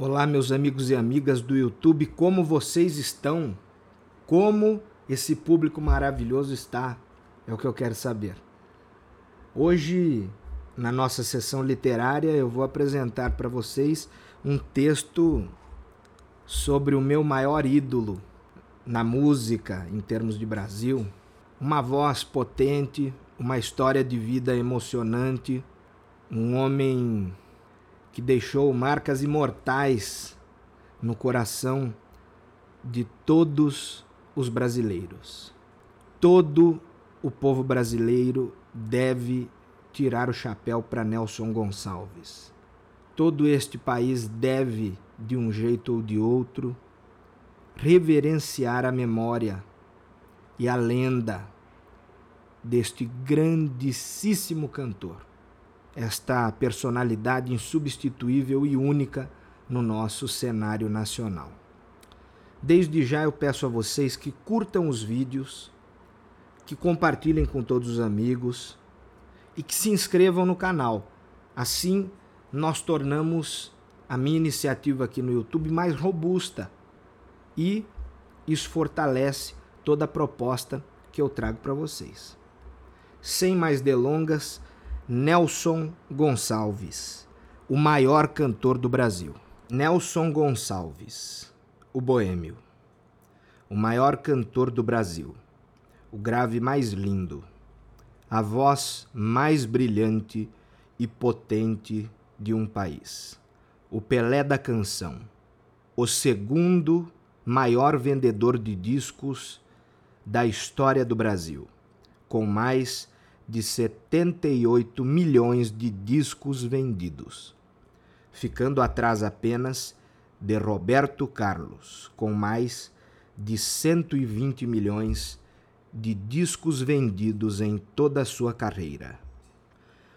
Olá, meus amigos e amigas do YouTube, como vocês estão? Como esse público maravilhoso está? É o que eu quero saber. Hoje, na nossa sessão literária, eu vou apresentar para vocês um texto sobre o meu maior ídolo na música, em termos de Brasil. Uma voz potente, uma história de vida emocionante, um homem que deixou marcas imortais no coração de todos os brasileiros. Todo o povo brasileiro deve tirar o chapéu para Nelson Gonçalves. Todo este país deve, de um jeito ou de outro, reverenciar a memória e a lenda deste grandíssimo cantor esta personalidade insubstituível e única no nosso cenário nacional. Desde já eu peço a vocês que curtam os vídeos, que compartilhem com todos os amigos e que se inscrevam no canal. Assim, nós tornamos a minha iniciativa aqui no YouTube mais robusta e isso fortalece toda a proposta que eu trago para vocês. Sem mais delongas, Nelson Gonçalves, o maior cantor do Brasil. Nelson Gonçalves, o boêmio, o maior cantor do Brasil, o grave mais lindo, a voz mais brilhante e potente de um país, o Pelé da canção, o segundo maior vendedor de discos da história do Brasil, com mais de 78 milhões de discos vendidos, ficando atrás apenas de Roberto Carlos, com mais de 120 milhões de discos vendidos em toda a sua carreira.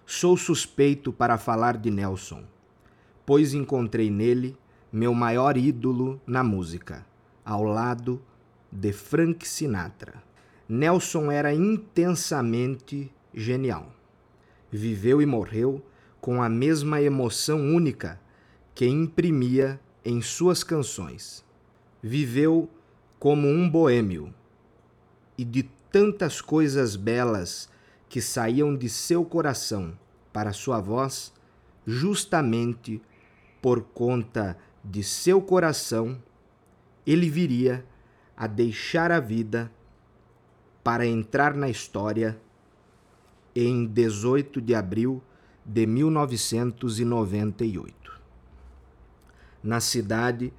Sou suspeito para falar de Nelson, pois encontrei nele meu maior ídolo na música, ao lado de Frank Sinatra. Nelson era intensamente genial. Viveu e morreu com a mesma emoção única que imprimia em suas canções. Viveu como um boêmio e de tantas coisas belas que saíam de seu coração para sua voz, justamente por conta de seu coração, ele viria a deixar a vida para entrar na história em 18 de abril de 1998. Na cidade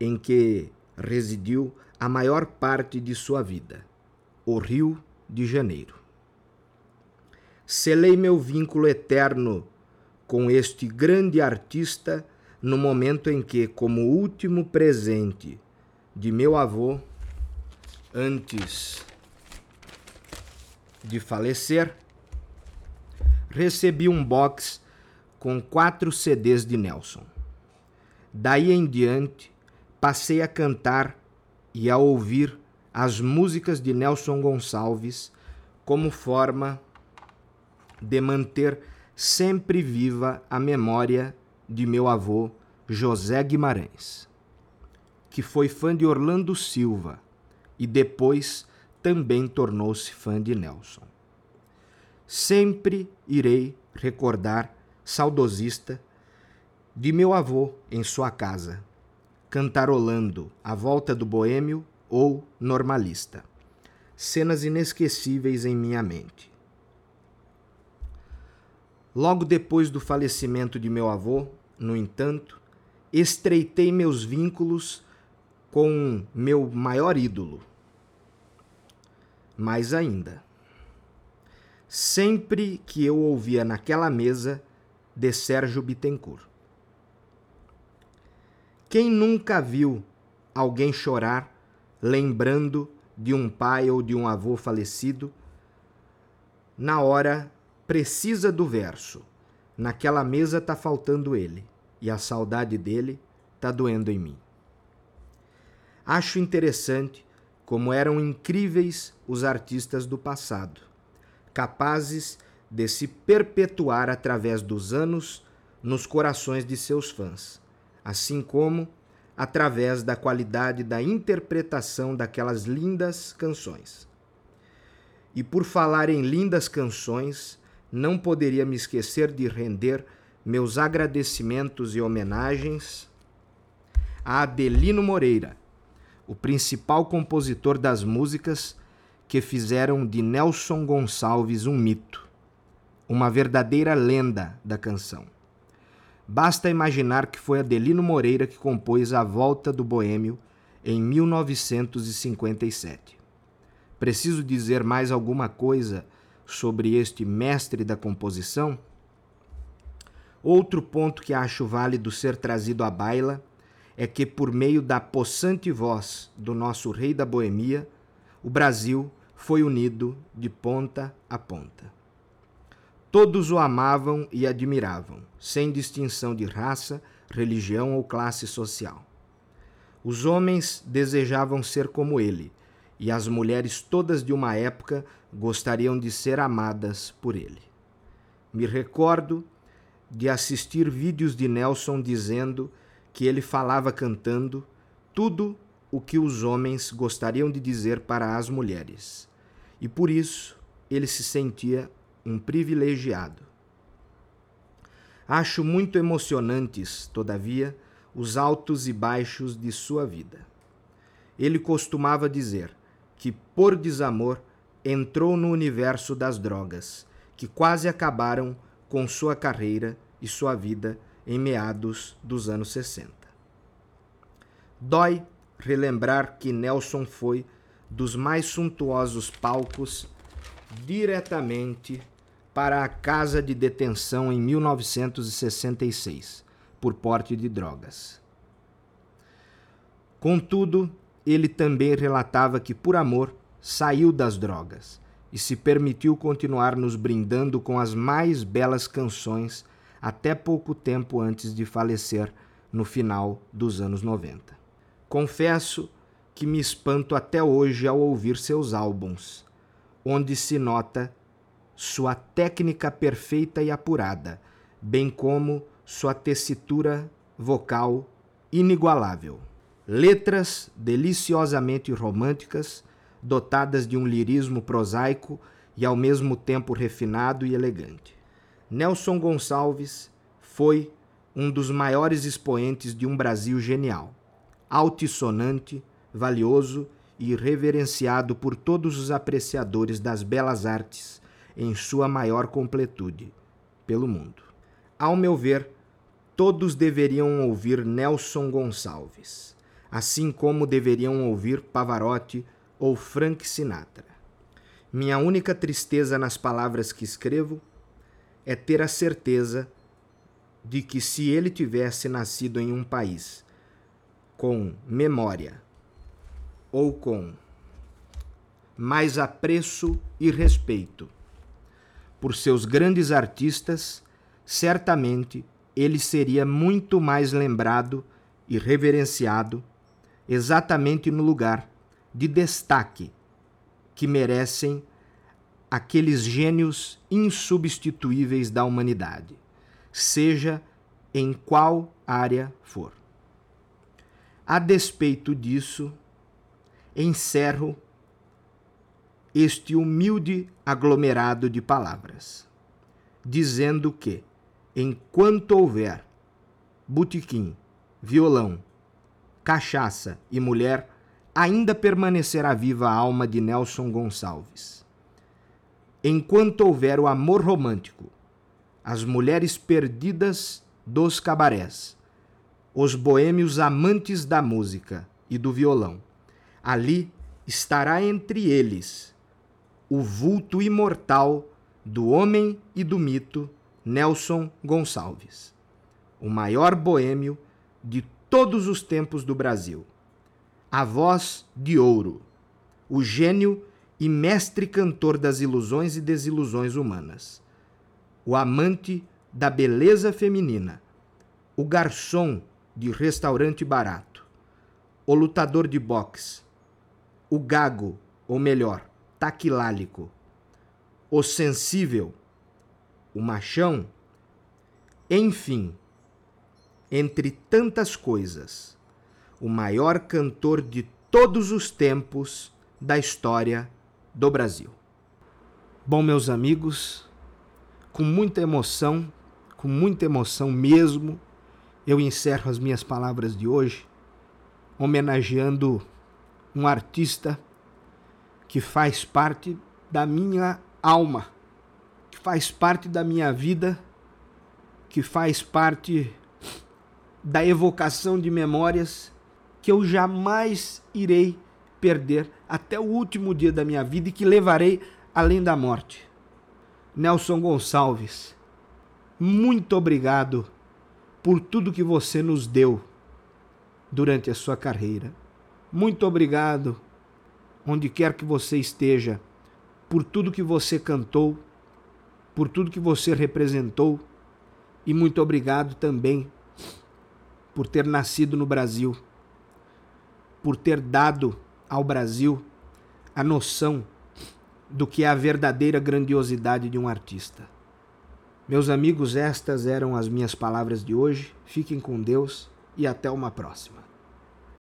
em que residiu a maior parte de sua vida, o Rio de Janeiro. Selei meu vínculo eterno com este grande artista no momento em que, como último presente de meu avô, antes de falecer, recebi um box com quatro CDs de Nelson. Daí em diante, passei a cantar e a ouvir as músicas de Nelson Gonçalves como forma de manter sempre viva a memória de meu avô José Guimarães, que foi fã de Orlando Silva e depois também tornou-se fã de Nelson sempre irei recordar, saudosista, de meu avô em sua casa, cantarolando a volta do boêmio ou normalista. Cenas inesquecíveis em minha mente. Logo depois do falecimento de meu avô, no entanto, estreitei meus vínculos com meu maior ídolo. Mais ainda, sempre que eu ouvia naquela mesa de Sérgio Bittencourt. Quem nunca viu alguém chorar lembrando de um pai ou de um avô falecido na hora precisa do verso? Naquela mesa tá faltando ele e a saudade dele tá doendo em mim. Acho interessante como eram incríveis os artistas do passado capazes de se perpetuar através dos anos nos corações de seus fãs, assim como através da qualidade da interpretação daquelas lindas canções. E por falar em lindas canções, não poderia me esquecer de render meus agradecimentos e homenagens a Adelino Moreira, o principal compositor das músicas que fizeram de Nelson Gonçalves um mito, uma verdadeira lenda da canção. Basta imaginar que foi Adelino Moreira que compôs A Volta do Boêmio em 1957. Preciso dizer mais alguma coisa sobre este mestre da composição? Outro ponto que acho válido ser trazido à baila é que, por meio da possante voz do nosso rei da Boemia, o Brasil foi unido de ponta a ponta. Todos o amavam e admiravam, sem distinção de raça, religião ou classe social. Os homens desejavam ser como ele, e as mulheres todas de uma época gostariam de ser amadas por ele. Me recordo de assistir vídeos de Nelson dizendo que ele falava cantando, tudo o que os homens gostariam de dizer para as mulheres, e por isso ele se sentia um privilegiado. Acho muito emocionantes, todavia, os altos e baixos de sua vida. Ele costumava dizer que, por desamor, entrou no universo das drogas, que quase acabaram com sua carreira e sua vida em meados dos anos 60. Dói relembrar que Nelson foi dos mais suntuosos palcos diretamente para a casa de detenção em 1966 por porte de drogas. Contudo, ele também relatava que, por amor, saiu das drogas e se permitiu continuar nos brindando com as mais belas canções até pouco tempo antes de falecer no final dos anos 90. Confesso que me espanto até hoje ao ouvir seus álbuns, onde se nota sua técnica perfeita e apurada, bem como sua tessitura vocal inigualável. Letras deliciosamente românticas, dotadas de um lirismo prosaico e ao mesmo tempo refinado e elegante. Nelson Gonçalves foi um dos maiores expoentes de um Brasil genial altissonante, valioso e reverenciado por todos os apreciadores das belas artes em sua maior completude pelo mundo. Ao meu ver, todos deveriam ouvir Nelson Gonçalves, assim como deveriam ouvir Pavarotti ou Frank Sinatra. Minha única tristeza nas palavras que escrevo é ter a certeza de que se ele tivesse nascido em um país com memória ou com mais apreço e respeito por seus grandes artistas, certamente ele seria muito mais lembrado e reverenciado exatamente no lugar de destaque que merecem aqueles gênios insubstituíveis da humanidade, seja em qual área for. A despeito disso, encerro este humilde aglomerado de palavras, dizendo que, enquanto houver botequim, violão, cachaça e mulher, ainda permanecerá viva a alma de Nelson Gonçalves. Enquanto houver o amor romântico, as mulheres perdidas dos cabarés os boêmios amantes da música e do violão. Ali estará entre eles o vulto imortal do homem e do mito Nelson Gonçalves, o maior boêmio de todos os tempos do Brasil. A voz de ouro, o gênio e mestre cantor das ilusões e desilusões humanas, o amante da beleza feminina, o garçom de restaurante barato, o lutador de boxe, o gago, ou melhor, taquilálico, o sensível, o machão, enfim, entre tantas coisas, o maior cantor de todos os tempos da história do Brasil. Bom, meus amigos, com muita emoção, com muita emoção mesmo, eu encerro as minhas palavras de hoje homenageando um artista que faz parte da minha alma, que faz parte da minha vida, que faz parte da evocação de memórias que eu jamais irei perder até o último dia da minha vida e que levarei além da morte. Nelson Gonçalves, muito obrigado por tudo que você nos deu durante a sua carreira. Muito obrigado, onde quer que você esteja, por tudo que você cantou, por tudo que você representou, e muito obrigado também por ter nascido no Brasil, por ter dado ao Brasil a noção do que é a verdadeira grandiosidade de um artista. Meus amigos, estas eram as minhas palavras de hoje. Fiquem com Deus e até uma próxima.